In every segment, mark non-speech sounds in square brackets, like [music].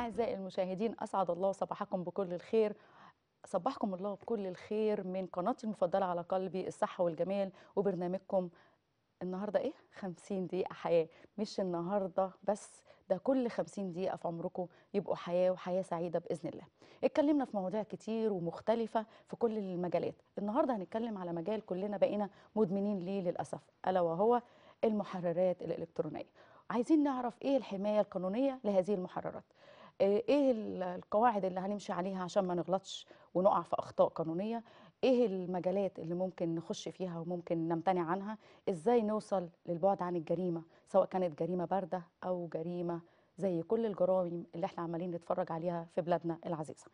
أعزائي المشاهدين أسعد الله صباحكم بكل الخير صبحكم الله بكل الخير من قناتي المفضلة على قلبي الصحة والجمال وبرنامجكم النهاردة إيه؟ 50 دقيقة حياة مش النهاردة بس ده كل 50 دقيقة في عمركم يبقوا حياة وحياة سعيدة بإذن الله اتكلمنا في مواضيع كتير ومختلفة في كل المجالات النهاردة هنتكلم على مجال كلنا بقينا مدمنين ليه للأسف ألا وهو المحررات الإلكترونية عايزين نعرف إيه الحماية القانونية لهذه المحررات ايه القواعد اللي هنمشي عليها عشان ما نغلطش ونقع في اخطاء قانونيه ايه المجالات اللي ممكن نخش فيها وممكن نمتنع عنها ازاي نوصل للبعد عن الجريمه سواء كانت جريمه بارده او جريمه زي كل الجرائم اللي احنا عمالين نتفرج عليها في بلادنا العزيزه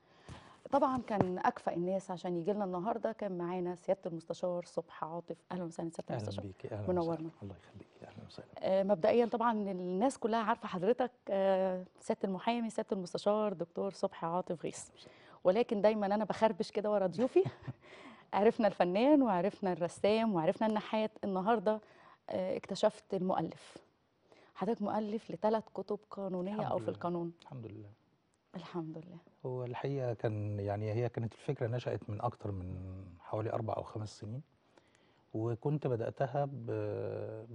طبعا كان اكفأ الناس عشان يجي لنا النهارده كان معانا سياده المستشار صبح عاطف اهلا وسهلا سياده المستشار اهلا بيكي اهلا منورنا الله يخليك اهلا وسهلا آه مبدئيا طبعا الناس كلها عارفه حضرتك آه سياده المحامي سياده المستشار دكتور صبحي عاطف غيث ولكن دايما انا بخربش كده ورا ضيوفي [laughs] عرفنا الفنان وعرفنا الرسام وعرفنا النحات النهارده آه اكتشفت المؤلف حضرتك مؤلف لثلاث كتب قانونيه او في القانون الحمد لله الحمد لله هو الحقيقه كان يعني هي كانت الفكره نشات من اكتر من حوالي اربع او خمس سنين وكنت بداتها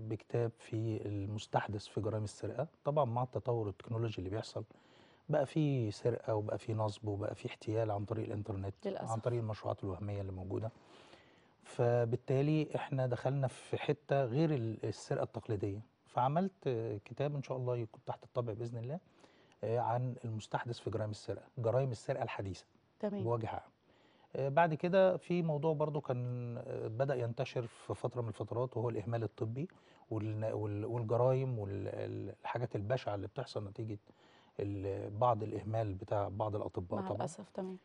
بكتاب في المستحدث في جرائم السرقه طبعا مع التطور التكنولوجي اللي بيحصل بقى في سرقه وبقى في نصب وبقى في احتيال عن طريق الانترنت للأسف. عن طريق المشروعات الوهميه اللي موجوده فبالتالي احنا دخلنا في حته غير السرقه التقليديه فعملت كتاب ان شاء الله يكون تحت الطبع باذن الله آه، عن المستحدث في جرائم السرقه جرائم السرقه الحديثه تمام بوجه عام آه، بعد كده في موضوع برضو كان آه، بدا ينتشر في فتره من الفترات وهو الاهمال الطبي والجرائم والحاجات البشعه اللي بتحصل نتيجه بعض الاهمال بتاع بعض الاطباء مع طبعا الأسف تمام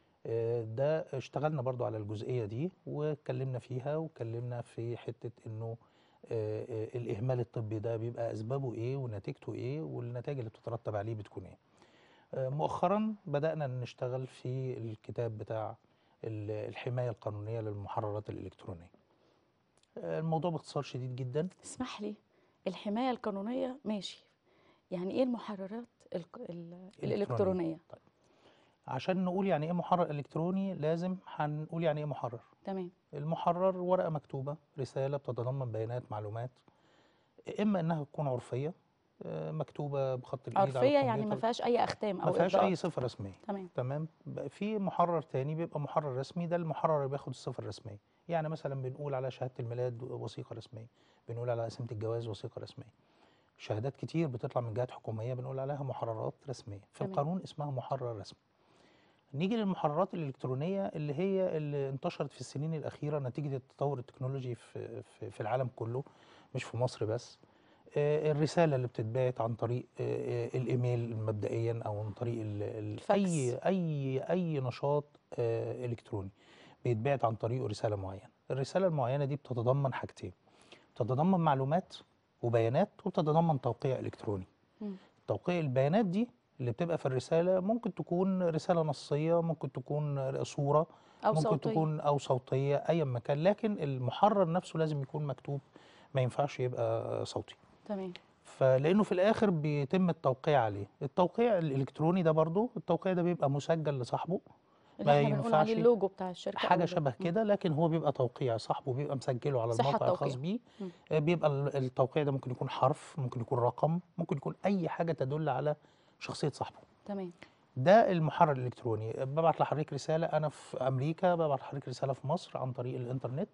ده اشتغلنا برضو على الجزئيه دي واتكلمنا فيها واتكلمنا في حته انه آه، الاهمال الطبي ده بيبقى اسبابه ايه ونتيجته ايه والنتائج اللي بتترتب عليه بتكون ايه آه، مؤخرا بدانا نشتغل في الكتاب بتاع الحمايه القانونيه للمحررات الالكترونيه آه، الموضوع باختصار شديد جدا اسمح لي الحمايه القانونيه ماشي يعني ايه المحررات الالكترونيه طيب. عشان نقول يعني ايه محرر الكتروني لازم هنقول يعني ايه محرر تمام المحرر ورقه مكتوبه رساله بتتضمن بيانات معلومات اما انها تكون عرفيه آه، مكتوبه بخط الايد عرفيه يعني ما فيهاش اي اختام او ما فيهاش اي صفه رسميه تمام تمام في محرر تاني بيبقى محرر رسمي ده المحرر اللي بياخد الصفه الرسميه يعني مثلا بنقول على شهاده الميلاد وثيقه رسميه بنقول على قسمه الجواز وثيقه رسميه شهادات كتير بتطلع من جهات حكوميه بنقول عليها محررات رسميه في تمام. القانون اسمها محرر رسمي نيجي للمحررات الإلكترونية اللي هي اللي انتشرت في السنين الأخيرة نتيجة التطور التكنولوجي في, في, العالم كله مش في مصر بس آه، الرسالة اللي بتتبعت عن طريق آه، آه، الإيميل مبدئيا أو عن طريق أي أي أي نشاط إلكتروني بيتبعت عن طريقه رسالة معينة الرسالة المعينة دي بتتضمن حاجتين بتتضمن معلومات وبيانات وبتتضمن توقيع إلكتروني م. توقيع البيانات دي اللي بتبقى في الرساله ممكن تكون رساله نصيه ممكن تكون صوره أو ممكن صوتية. تكون او صوتيه ايا ما كان لكن المحرر نفسه لازم يكون مكتوب ما ينفعش يبقى صوتي تمام فلانه في الاخر بيتم التوقيع عليه التوقيع الالكتروني ده برضه التوقيع ده بيبقى مسجل لصاحبه ما ينفعش اللوجو بتاع الشركه حاجه شبه كده لكن هو بيبقى توقيع صاحبه بيبقى مسجله على الموقع الخاص بيه آه، بيبقى التوقيع ده ممكن يكون حرف ممكن يكون رقم ممكن يكون اي حاجه تدل على شخصيه صاحبه تمام ده المحرر الالكتروني ببعت لحضرتك رساله انا في امريكا ببعت لحضرتك رساله في مصر عن طريق الانترنت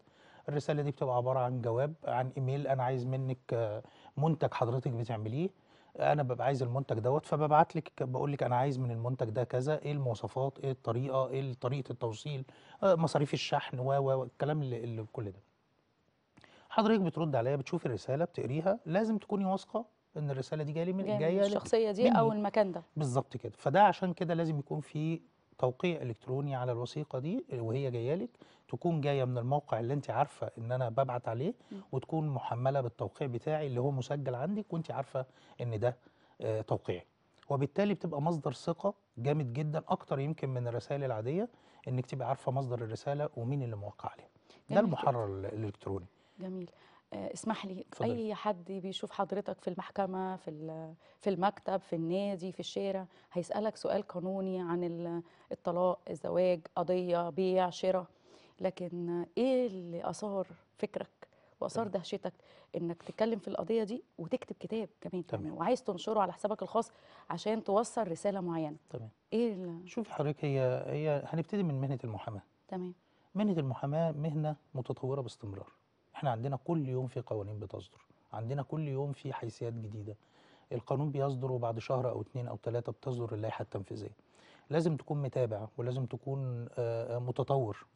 الرساله دي بتبقى عباره عن جواب عن ايميل انا عايز منك آه، منتج حضرتك بتعمليه انا ببقى عايز المنتج دوت فببعت لك بقول لك انا عايز من المنتج ده كذا ايه المواصفات ايه الطريقه ايه طريقه التوصيل آه، مصاريف الشحن و و الكلام اللي كل ده حضرتك بترد عليا بتشوفي الرساله بتقريها لازم تكوني واثقه ان الرساله دي جايه لي من جايه الشخصيه دي او المكان ده بالظبط كده فده عشان كده لازم يكون في توقيع الكتروني على الوثيقه دي وهي جايه لك تكون جايه من الموقع اللي انت عارفه ان انا ببعت عليه وتكون محمله بالتوقيع بتاعي اللي هو مسجل عندك وانت عارفه ان ده آه توقيعي وبالتالي بتبقى مصدر ثقه جامد جدا اكتر يمكن من الرسائل العاديه انك تبقى عارفه مصدر الرساله ومين اللي موقع عليها ده المحرر الالكتروني جميل آه، اسمح لي فضل. اي حد بيشوف حضرتك في المحكمه في في المكتب في النادي في الشارع هيسالك سؤال قانوني عن الطلاق الزواج قضيه بيع شراء لكن ايه اللي اثار فكرك واثار دهشتك انك تتكلم في القضيه دي وتكتب كتاب كمان تمام. وعايز تنشره على حسابك الخاص عشان توصل رساله معينه تمام ايه اللي... شوف حضرتك هي هي هنبتدي من مهنه المحاماه تمام مهنه المحاماه مهنه متطوره باستمرار احنا عندنا كل يوم في قوانين بتصدر عندنا كل يوم في حيثيات جديده القانون بيصدر وبعد شهر او اتنين او تلاته بتصدر اللائحه التنفيذيه لازم تكون متابع ولازم تكون آه، آه، متطور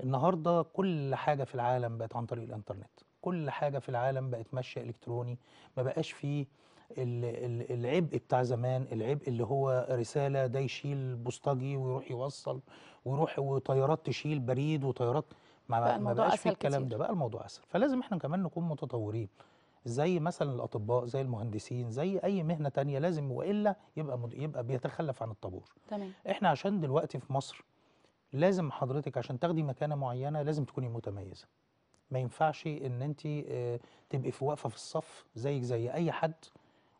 النهارده كل حاجه في العالم بقت عن طريق الانترنت كل حاجه في العالم بقت ماشيه الكتروني ما بقاش فيه العبء بتاع زمان العبء اللي هو رساله ده يشيل بوسطجي ويروح يوصل ويروح وطيارات تشيل بريد وطيارات ما بقى الموضوع ما اسهل الكلام ده بقى الموضوع اسهل فلازم احنا كمان نكون متطورين زي مثلا الاطباء زي المهندسين زي اي مهنه تانية لازم والا يبقى مد... يبقى بيتخلف عن الطابور تمام احنا عشان دلوقتي في مصر لازم حضرتك عشان تاخدي مكانه معينه لازم تكوني متميزه ما ينفعش ان انت آه، تبقي في واقفه في الصف زيك زي اي حد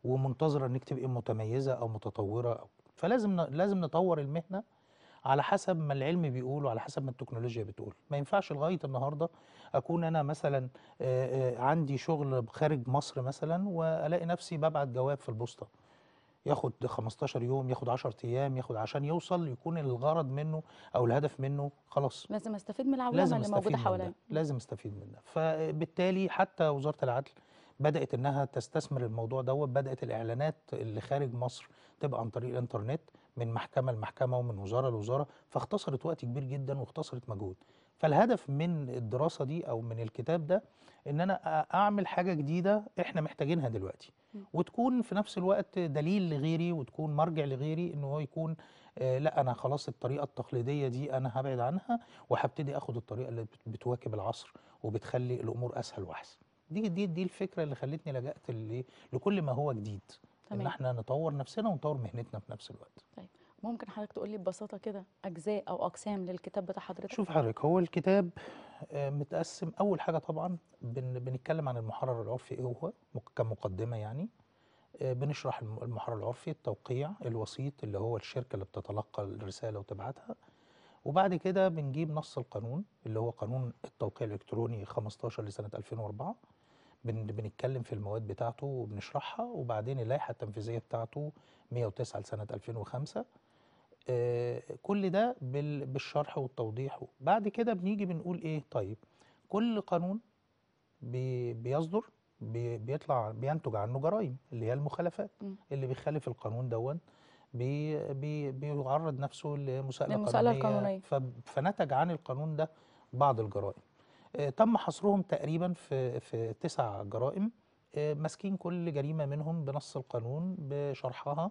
ومنتظره انك تبقي متميزه او متطوره أو فلازم لازم نطور المهنه على حسب ما العلم بيقول وعلى حسب ما التكنولوجيا بتقول ما ينفعش لغايه النهارده اكون انا مثلا عندي شغل خارج مصر مثلا والاقي نفسي ببعت جواب في البوسطه ياخد 15 يوم ياخد 10 ايام ياخد عشان يوصل يكون الغرض منه او الهدف منه خلاص لازم استفيد من العولمه اللي موجوده حواليا لازم استفيد منها فبالتالي حتى وزاره العدل بدات انها تستثمر الموضوع دوت بدات الاعلانات اللي خارج مصر تبقى عن طريق الانترنت من محكمه لمحكمه ومن وزاره لوزاره فاختصرت وقت كبير جدا واختصرت مجهود فالهدف من الدراسه دي او من الكتاب ده ان انا اعمل حاجه جديده احنا محتاجينها دلوقتي وتكون في نفس الوقت دليل لغيري وتكون مرجع لغيري ان هو يكون آه، لا انا خلاص الطريقه التقليديه دي انا هبعد عنها وهبتدي اخد الطريقه اللي بتواكب العصر وبتخلي الامور اسهل واحسن دي دي دي الفكره اللي خلتني لجأت لكل ما هو جديد تمام. ان احنا نطور نفسنا ونطور مهنتنا في نفس الوقت طيب ممكن حضرتك تقول لي ببساطه كده اجزاء او اقسام للكتاب بتاع حضرتك شوف حضرتك هو الكتاب آه، متقسم اول حاجه طبعا بن بنتكلم عن المحرر العرفي ايه هو كمقدمه يعني آه، بنشرح المحرر العرفي التوقيع الوسيط اللي هو الشركه اللي بتتلقى الرساله وتبعتها وبعد كده بنجيب نص القانون اللي هو قانون التوقيع الالكتروني 15 لسنه 2004 بنتكلم في المواد بتاعته وبنشرحها وبعدين اللائحه التنفيذيه بتاعته 109 لسنه 2005 آه، كل ده بالشرح والتوضيح بعد كده بنيجي بنقول ايه طيب كل قانون بيصدر بيطلع بينتج عنه جرائم اللي هي المخالفات اللي بيخالف القانون دون بي بي بيعرض نفسه لمساءله قانونيه, قانونية. فنتج عن القانون ده بعض الجرائم آه، تم حصرهم تقريبا في في تسع جرائم آه، ماسكين كل جريمه منهم بنص القانون بشرحها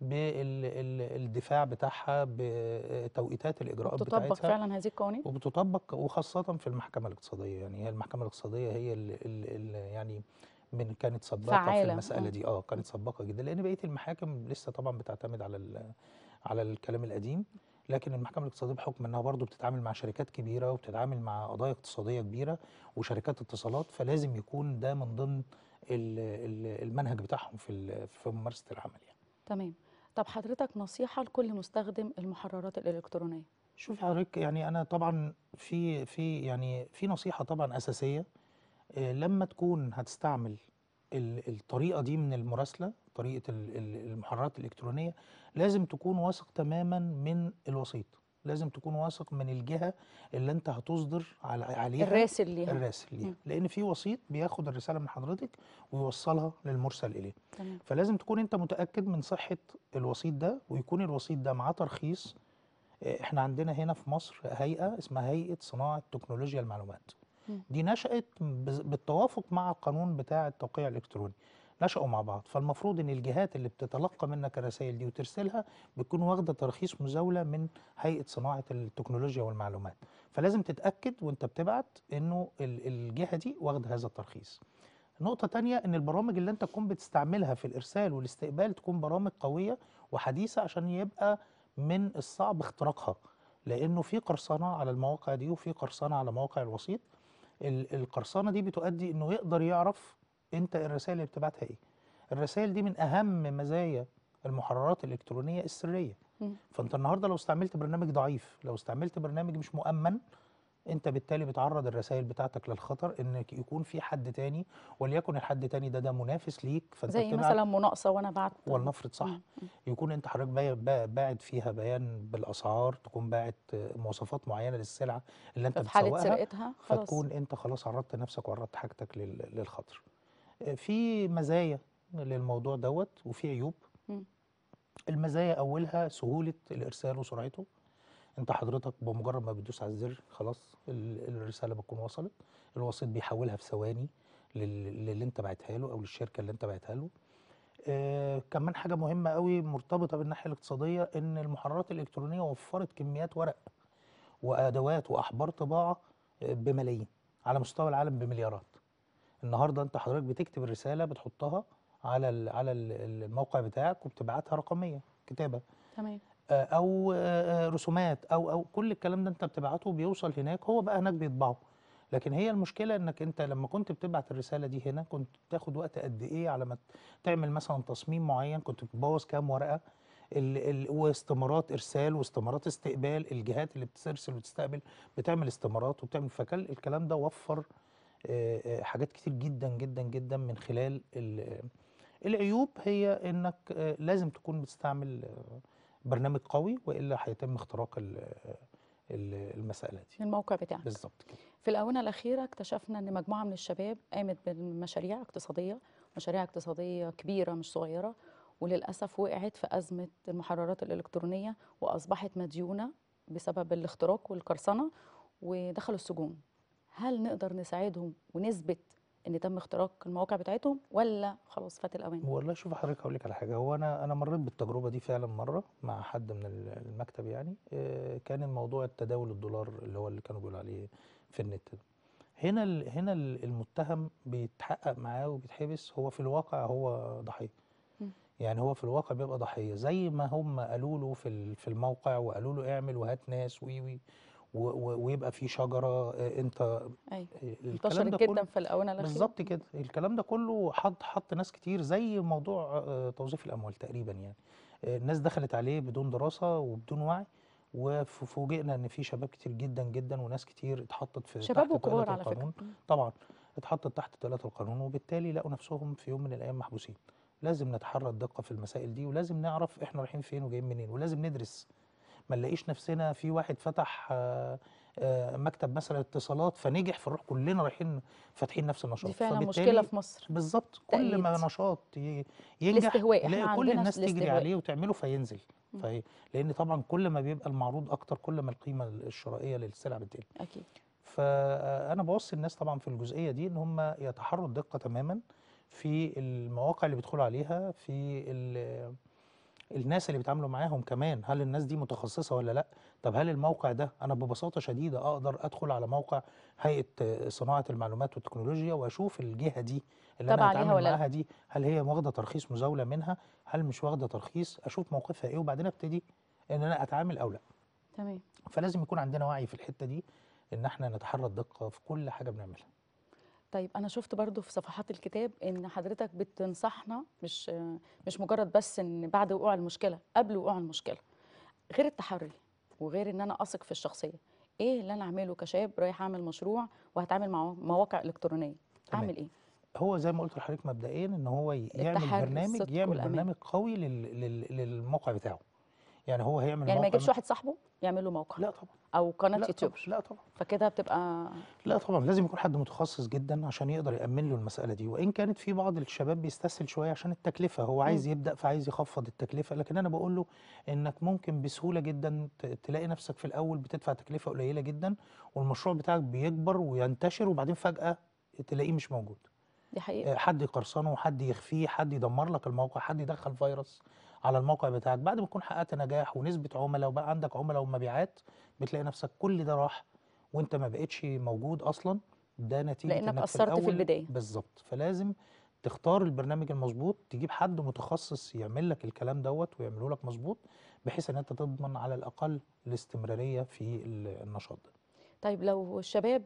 بالدفاع بتاعها بتوقيتات الاجراءات بتطبق بتاعتها بتطبق فعلا هذه القوانين وبتطبق وخاصه في المحكمه الاقتصاديه يعني هي المحكمه الاقتصاديه هي اللي يعني من كانت سباقه في المساله دي اه كانت سباقه جدا لان بقيه المحاكم لسه طبعا بتعتمد على على الكلام القديم لكن المحكمه الاقتصاديه بحكم انها برضه بتتعامل مع شركات كبيره وبتتعامل مع قضايا اقتصاديه كبيره وشركات اتصالات فلازم يكون ده من ضمن المنهج بتاعهم في في ممارسه العمل يعني. تمام. طب حضرتك نصيحه لكل مستخدم المحررات الالكترونيه. شوف حضرتك يعني انا طبعا في في يعني في نصيحه طبعا اساسيه آه، لما تكون هتستعمل الطريقه دي من المراسله طريقه المحررات الالكترونيه لازم تكون واثق تماما من الوسيط لازم تكون واثق من الجهه اللي انت هتصدر على عليها الراسل ليها الراسل ليها لان في وسيط بياخد الرساله من حضرتك ويوصلها للمرسل اليه تمام. فلازم تكون انت متاكد من صحه الوسيط ده ويكون الوسيط ده معاه ترخيص آه، احنا عندنا هنا في مصر هيئه اسمها هيئه صناعه تكنولوجيا المعلومات دي نشات بالتوافق مع القانون بتاع التوقيع الالكتروني نشأوا مع بعض فالمفروض ان الجهات اللي بتتلقى منك الرسائل دي وترسلها بتكون واخده ترخيص مزاوله من هيئه صناعه التكنولوجيا والمعلومات فلازم تتاكد وانت بتبعت انه الجهه دي واخده هذا الترخيص نقطة تانية إن البرامج اللي أنت تكون بتستعملها في الإرسال والاستقبال تكون برامج قوية وحديثة عشان يبقى من الصعب اختراقها لأنه في قرصنة على المواقع دي وفي قرصنة على مواقع الوسيط القرصنة دي بتؤدي إنه يقدر يعرف انت الرسائل اللي بتبعتها ايه الرسائل دي من اهم مزايا المحررات الالكترونيه السريه فانت النهارده لو استعملت برنامج ضعيف لو استعملت برنامج مش مؤمن انت بالتالي بتعرض الرسائل بتاعتك للخطر ان يكون في حد تاني وليكن الحد تاني ده ده منافس ليك فانت زي مثلا مناقصه وانا بعت ولنفرض صح مم. يكون انت حضرتك باعت فيها بيان بالاسعار تكون باعت مواصفات معينه للسلعه اللي انت بتسوقها في حاله سرقتها خلاص فتكون انت خلاص عرضت نفسك وعرضت حاجتك للخطر آه، في مزايا للموضوع دوت وفي عيوب م. المزايا اولها سهوله الارسال وسرعته انت حضرتك بمجرد ما بتدوس على الزر خلاص الرساله بتكون وصلت الوسيط بيحولها في ثواني للي انت باعتها له او للشركه اللي انت باعتها له آه كمان حاجه مهمه قوي مرتبطه بالناحيه الاقتصاديه ان المحررات الالكترونيه وفرت كميات ورق وادوات واحبار طباعه آه، بملايين على مستوى العالم بمليارات النهارده انت حضرتك بتكتب الرساله بتحطها على ال على ال الموقع بتاعك وبتبعتها رقميه كتابه تمام آه، او آه، آه، رسومات او او كل الكلام ده انت بتبعته بيوصل هناك هو بقى هناك بيطبعه لكن هي المشكله انك انت لما كنت بتبعت الرساله دي هنا كنت بتاخد وقت قد ايه على ما تعمل مثلا تصميم معين كنت بتبوظ كام ورقه ال ال واستمارات ارسال واستمارات استقبال الجهات اللي بترسل وتستقبل بتعمل استمارات وبتعمل فكل الكلام ده وفر آه، آه، حاجات كتير جدا جدا جدا من خلال آه، العيوب هي انك لازم تكون بتستعمل برنامج قوي والا هيتم اختراق المساله دي الموقع بتاعك بالظبط كده في الاونه الاخيره اكتشفنا ان مجموعه من الشباب قامت بمشاريع اقتصاديه مشاريع اقتصاديه كبيره مش صغيره وللاسف وقعت في ازمه المحررات الالكترونيه واصبحت مديونه بسبب الاختراق والقرصنه ودخلوا السجون هل نقدر نساعدهم ونثبت ان تم اختراق المواقع بتاعتهم ولا خلاص فات الاوان والله شوف حضرتك هقول لك على حاجه هو انا انا مريت بالتجربه دي فعلا مره مع حد من المكتب يعني آه، كان الموضوع التداول الدولار اللي هو اللي كانوا بيقولوا عليه في النت ده. هنا هنا المتهم بيتحقق معاه وبيتحبس هو في الواقع هو ضحيه يعني هو في الواقع بيبقى ضحيه زي ما هم قالوا له في في الموقع وقالوا له اعمل وهات ناس وي وي ويبقى في شجره آه، انت أيوة. انتشرت آه، جدا في الاونه الاخيره بالظبط كده الكلام ده كله حط حط ناس كتير زي موضوع آه، توظيف الاموال تقريبا يعني الناس دخلت عليه بدون دراسه وبدون وعي وفوجئنا ان في شباب كتير جدا جدا وناس كتير اتحطت في شباب وكبار على فكره طبعا اتحطت تحت تلات القانون وبالتالي لقوا نفسهم في يوم من الايام محبوسين لازم نتحرى الدقه في المسائل دي ولازم نعرف احنا رايحين فين وجايين منين ولازم ندرس ما نلاقيش نفسنا في واحد فتح آه، آه، مكتب مثلا اتصالات فنجح فنروح كلنا رايحين فاتحين نفس النشاط دي فعلا مشكله في مصر بالظبط كل ما نشاط ينجح تلاقي كل الناس تجري عليه وتعمله فينزل فهي لان طبعا كل ما بيبقى المعروض اكتر كل ما القيمه الشرائيه للسلع بتقل اكيد فانا بوصي الناس طبعا في الجزئيه دي ان هم يتحروا الدقه تماما في المواقع اللي بيدخلوا عليها في الناس اللي بيتعاملوا معاهم كمان هل الناس دي متخصصه ولا لا طب هل الموقع ده انا ببساطه شديده اقدر ادخل على موقع هيئه صناعه المعلومات والتكنولوجيا واشوف الجهه دي اللي انا هتعامل معاها دي هل هي واخده ترخيص مزاوله منها هل مش واخده ترخيص اشوف موقفها ايه وبعدين ابتدي ان انا اتعامل او لا تمام فلازم يكون عندنا وعي في الحته دي ان احنا نتحرى الدقه في كل حاجه بنعملها طيب انا شفت برضو في صفحات الكتاب ان حضرتك بتنصحنا مش مش مجرد بس ان بعد وقوع المشكله قبل وقوع المشكله غير التحري وغير ان انا اثق في الشخصيه ايه اللي انا اعمله كشاب رايح اعمل مشروع وهتعامل مع مواقع الكترونيه اعمل ايه هو زي ما قلت لحضرتك مبدئيا ان هو يعمل برنامج يعمل برنامج قوي للموقع بتاعه يعني هو هيعمل يعني ما يجيبش واحد صاحبه يعمل له موقع لا طبعا او قناه يوتيوب لا طبعا فكده بتبقى لا طبعا لازم يكون حد متخصص جدا عشان يقدر يامن له المساله دي وان كانت في بعض الشباب بيستسهل شويه عشان التكلفه هو عايز م. يبدا فعايز يخفض التكلفه لكن انا بقول له انك ممكن بسهوله جدا تلاقي نفسك في الاول بتدفع تكلفه قليله جدا والمشروع بتاعك بيكبر وينتشر وبعدين فجاه تلاقيه مش موجود دي حقيقة. آه، حد يقرصنه حد يخفيه حد يدمر لك الموقع حد يدخل فيروس على الموقع بتاعك بعد ما تكون حققت نجاح ونسبه عملاء وبقى عندك عملاء ومبيعات بتلاقي نفسك كل ده راح وانت ما بقتش موجود اصلا ده نتيجه لانك قصرت اثرت في, في البدايه بالظبط فلازم تختار البرنامج المظبوط تجيب حد متخصص يعمل لك الكلام دوت ويعمله لك مظبوط بحيث ان انت تضمن على الاقل الاستمراريه في النشاط ده طيب لو الشباب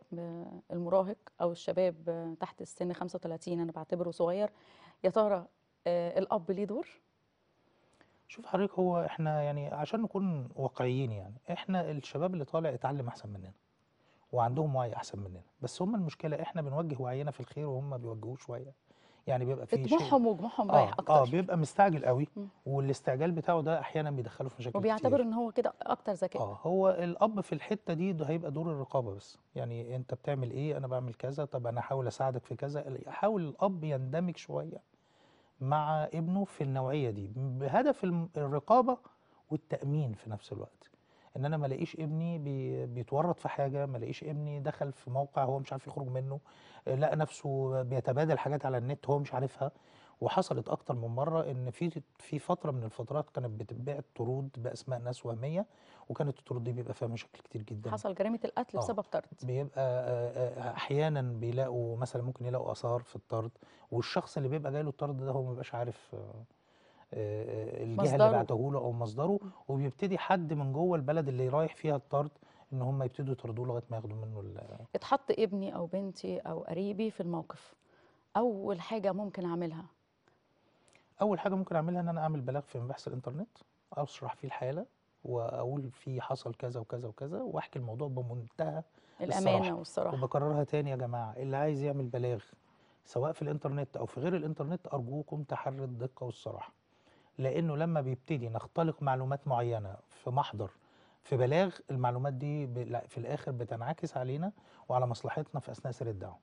المراهق او الشباب تحت السن 35 انا بعتبره صغير يا ترى آه، الاب ليه دور شوف حضرتك هو احنا يعني عشان نكون واقعيين يعني احنا الشباب اللي طالع اتعلم احسن مننا وعندهم وعي احسن مننا بس هم المشكله احنا بنوجه وعينا في الخير وهم بيوجهوه شويه يعني بيبقى في طموحهم وجمحهم آه، رايح اكتر اه بيبقى مستعجل قوي والاستعجال بتاعه ده احيانا بيدخله في مشاكل وبيعتبر ان هو كده اكتر ذكاء اه هو الاب في الحته دي ده هيبقى دور الرقابه بس يعني انت بتعمل ايه انا بعمل كذا طب انا احاول اساعدك في كذا حاول الاب يندمج شويه مع ابنه في النوعيه دي بهدف الرقابه والتامين في نفس الوقت ان انا ما الاقيش ابني بي بيتورط في حاجه ما الاقيش ابني دخل في موقع هو مش عارف يخرج منه آه، لقى نفسه بيتبادل حاجات على النت هو مش عارفها وحصلت اكتر من مره ان في في فتره من الفترات كانت بتتباع طرود باسماء ناس وهميه وكانت الطرود دي بيبقى فيها مشاكل كتير جدا حصل جريمه القتل آه بسبب طرد بيبقى احيانا بيلاقوا مثلا ممكن يلاقوا اثار في الطرد والشخص اللي بيبقى جاي له الطرد ده هو ما بيبقاش عارف الجهه مصدره. اللي بعته له او مصدره وبيبتدي حد من جوه البلد اللي رايح فيها الطرد ان هم يبتدوا يطردوه لغايه ما ياخدوا منه اتحط ابني او بنتي او قريبي في الموقف اول حاجه ممكن اعملها اول حاجه ممكن اعملها ان انا اعمل بلاغ في مباحث الانترنت اشرح فيه الحاله واقول في حصل كذا وكذا وكذا واحكي الموضوع بمنتهى الامانه الصراحة. والصراحه وبكررها تاني يا جماعه اللي عايز يعمل بلاغ سواء في الانترنت او في غير الانترنت ارجوكم تحري الدقه والصراحه لانه لما بيبتدي نختلق معلومات معينه في محضر في بلاغ المعلومات دي في الاخر بتنعكس علينا وعلى مصلحتنا في اثناء سير الدعوه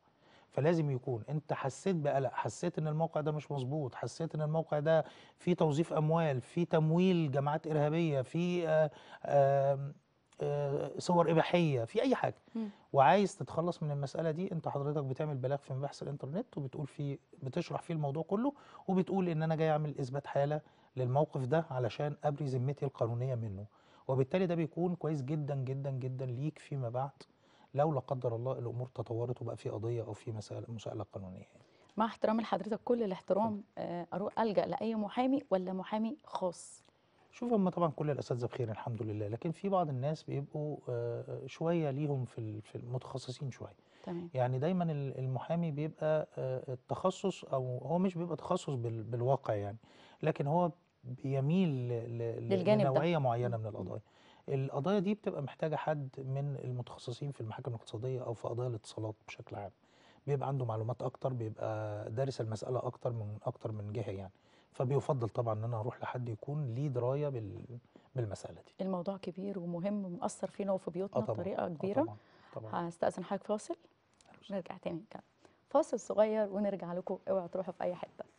فلازم يكون انت حسيت بقلق حسيت ان الموقع ده مش مظبوط حسيت ان الموقع ده فيه توظيف اموال فيه تمويل جماعات ارهابيه فيه آه، آه، صور اباحيه في اي حاجه وعايز تتخلص من المساله دي انت حضرتك بتعمل بلاغ في مباحث الانترنت وبتقول فيه بتشرح فيه الموضوع كله وبتقول ان انا جاي اعمل اثبات حاله للموقف ده علشان ابري ذمتي القانونيه منه وبالتالي ده بيكون كويس جدا جدا جدا ليك فيما بعد لو لا قدر الله الامور تطورت وبقى في قضيه او في مساله مساله قانونيه مع احترام لحضرتك كل الاحترام آه، اروح الجا لاي محامي ولا محامي خاص شوف هم طبعا كل الاساتذه بخير الحمد لله لكن في بعض الناس بيبقوا آه، شويه ليهم في في المتخصصين شويه تمام. يعني دايما المحامي بيبقى آه، التخصص او هو مش بيبقى تخصص بالواقع يعني لكن هو بيميل لنوعيه معينه من القضايا القضايا دي بتبقى محتاجه حد من المتخصصين في المحاكم الاقتصاديه او في قضايا الاتصالات بشكل عام بيبقى عنده معلومات اكتر بيبقى دارس المساله اكتر من اكتر من جهه يعني فبيفضل طبعا ان انا اروح لحد يكون ليه درايه بال بالمساله دي الموضوع كبير ومهم ومأثر فينا وفي بيوتنا آه بطريقه آه كبيره طبعا. طبعا. هستأذن حضرتك فاصل نرجع تاني كده فاصل صغير ونرجع لكم اوعوا تروحوا في اي حته